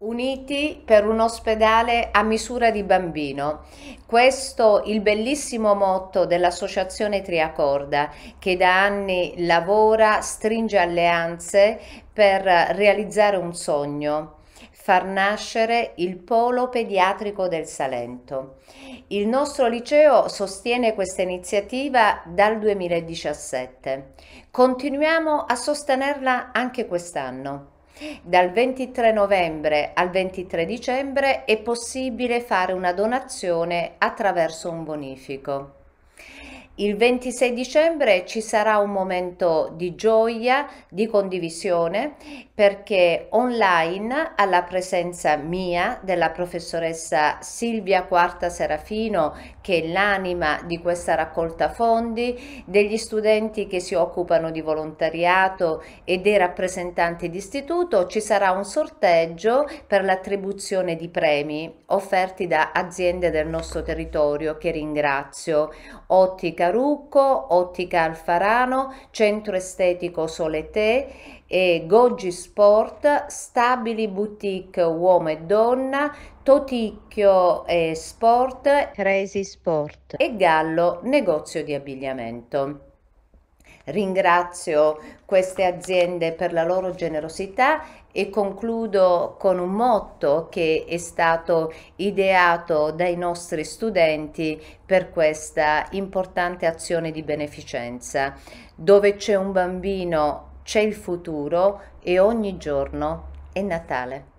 Uniti per un ospedale a misura di bambino. Questo il bellissimo motto dell'associazione Triacorda che da anni lavora, stringe alleanze per realizzare un sogno far nascere il polo pediatrico del Salento. Il nostro liceo sostiene questa iniziativa dal 2017. Continuiamo a sostenerla anche quest'anno. Dal 23 novembre al 23 dicembre è possibile fare una donazione attraverso un bonifico. Il 26 dicembre ci sarà un momento di gioia, di condivisione, perché online, alla presenza mia, della professoressa Silvia Quarta Serafino, che è l'anima di questa raccolta fondi, degli studenti che si occupano di volontariato e dei rappresentanti d'istituto, ci sarà un sorteggio per l'attribuzione di premi offerti da aziende del nostro territorio, che ringrazio. Ottica Carucco, Ottica Alfarano, Centro Estetico Solete, e Goggi Sport, Stabili Boutique Uomo e Donna, Toticchio e Sport, Crazy Sport e Gallo Negozio di Abbigliamento. Ringrazio queste aziende per la loro generosità e concludo con un motto che è stato ideato dai nostri studenti per questa importante azione di beneficenza. Dove c'è un bambino c'è il futuro e ogni giorno è Natale.